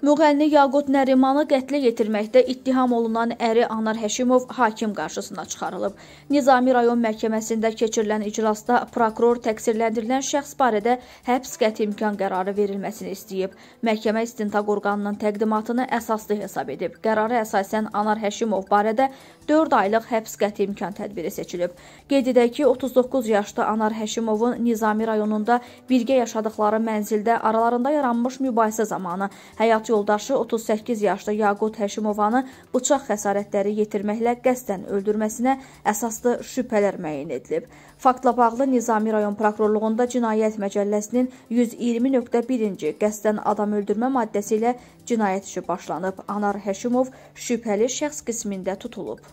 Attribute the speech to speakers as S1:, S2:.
S1: Müğənni Yaqut Nərimanı qətlə yetirməkdə ittiham olunan əri Anar Həşimov hakim qarşısına çıxarılıb. Nizami rayon məhkəməsində keçirilən iclasda prokuror təqsirləndirilən şəxs barədə həbs qəti imkan qərarı verilməsini istəyib. Məhkəmə istintaq orqanının təqdimatını əsaslı hesab edib. Qərara əsasən Anar Həşimov barədə 4 aylıq həbs qəti imkan tədbiri seçilib. Qeyd edək ki, 39 yaşlı Anar Həşimovun Nizami rayonunda birgə yaşadıqları mənzildə aralarında yaranmış mübahisə zamanı həyat həyat yoldaşı 38 yaşlı Yaqut Həşimovanı bıçaq xəsarətləri yetirməklə qəsdən öldürməsinə əsaslı şübhələr müəyyən edilib. Faktla bağlı Nizami rayon prokurorluğunda Cinayət Məcəlləsinin 120.1-ci qəsdən adam öldürmə maddəsi ilə cinayət işi başlanıb. Anar Həşimov şübhəli şəxs qismində tutulub.